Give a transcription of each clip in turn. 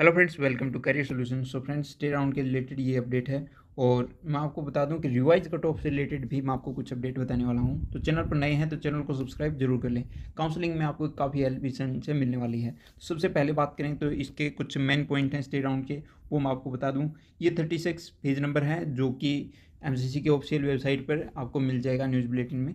hello friends welcome to career solution so friends stray round के related ये update है और मैं आपको बता दूं कि रिवाइज कट ऑफ से रिलेटेड भी मैं आपको कुछ अपडेट बताने वाला हूं तो चैनल पर नए हैं तो चैनल को सब्सक्राइब जरूर कर लें काउंसलिंग में आपको काफ़ी हेल्प इस से मिलने वाली है तो सबसे पहले बात करें तो इसके कुछ मेन पॉइंट हैं स्टे राउंड के वो मैं आपको बता दूँ ये थर्टी सिक्स पेज नंबर है जो कि एम के ऑफिशियल वेबसाइट पर आपको मिल जाएगा न्यूज़ बुलेटिन में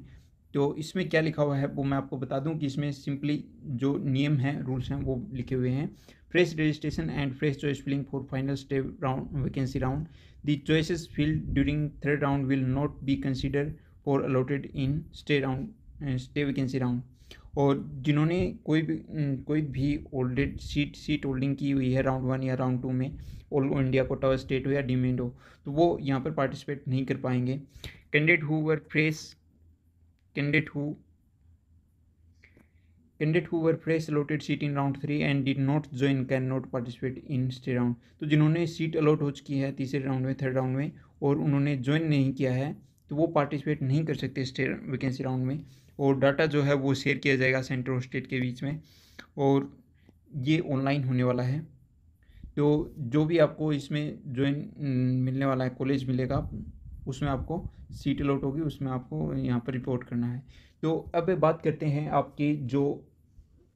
तो इसमें क्या लिखा हुआ है वो मैं आपको बता दूं कि इसमें सिंपली जो नियम हैं रूल्स हैं वो लिखे हुए हैं fresh registration and fresh choice filling for final step round vacancy round the choices filled during third round will not be consider for allotted in stray round stray vacancy round और जिन्होंने कोई भी कोई भी ओल्डेड सीट सीट होल्डिंग की हुई है round one या राउंड टू में ऑल इंडिया कोटा स्टेट हो या डिमेंड हो तो वो यहाँ पर पार्टिसिपेट नहीं कर पाएंगे candidate who were fresh candidate who candidate who were fresh allotted seat in round three and did not join can not participate in stray round तो जिन्होंने सीट अलॉट हो चुकी है तीसरे राउंड में थर्ड राउंड में और उन्होंने ज्वाइन नहीं किया है तो वो पार्टिसिपेट नहीं कर सकते स्टे वैकेंसी राउंड में और डाटा जो है वो शेयर किया जाएगा सेंटर और स्टेट के बीच में और ये ऑनलाइन होने वाला है तो जो भी आपको इसमें ज्वाइन मिलने वाला है कॉलेज मिलेगा उसमें आपको सीट अलॉट होगी उसमें आपको यहाँ पर रिपोर्ट करना है तो अब बात करते हैं आपकी जो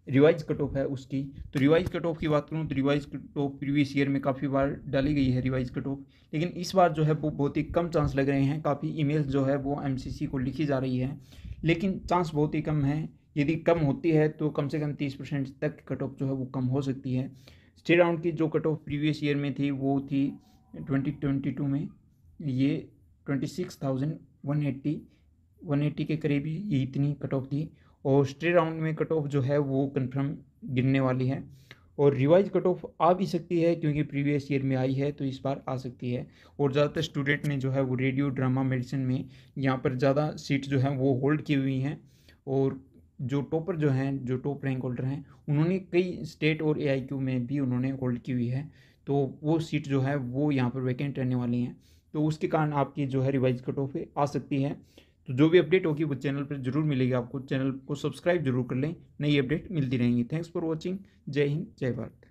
रिवाइज कट ऑफ है उसकी तो रिवाइज कट ऑफ की बात करूँ तो revise cut off previous year में काफ़ी बार डाली गई है रिवाइज कट ऑफ लेकिन इस बार जो है वो बहुत ही कम चांस लग रहे हैं काफ़ी ईमेल जो है वो एमसीसी को लिखी जा रही है लेकिन चांस बहुत ही कम है यदि कम होती है तो कम से कम तीस परसेंट तक कट ऑफ जो है वो कम हो सकती है स्टेट राउंड की जो कट ऑफ प्रीवियस ईयर में थी वो थी ट्वेंटी ट्वेंटी टू में ये twenty six thousand one eighty one eighty के करीब ये इतनी कट ऑफ थी और स्ट्रे राउंड में कट ऑफ जो है वो कन्फर्म गिरने वाली है और रिवाइज कट ऑफ आ भी सकती है क्योंकि प्रीवियस ईयर में आई है तो इस बार आ सकती है और ज़्यादातर स्टूडेंट ने जो है वो रेडियो ड्रामा मेडिसिन में यहाँ पर ज़्यादा सीट जो है वो होल्ड की हुई हैं और जो टॉपर जो हैं जो टॉप रैंक होल्डर हैं उन्होंने कई स्टेट और ए में भी उन्होंने होल्ड की हुई है तो वो सीट जो है वो यहाँ पर वैकेंट रहने वाली हैं तो उसके कारण आपकी जो है रिवाइज कट ऑफ आ सकती है तो जो भी अपडेट होगी वो चैनल पर जरूर मिलेगी आपको चैनल को सब्सक्राइब जरूर कर लें नई अपडेट मिलती रहेंगी थैंक्स फॉर वॉचिंग जय हिंद जय भारत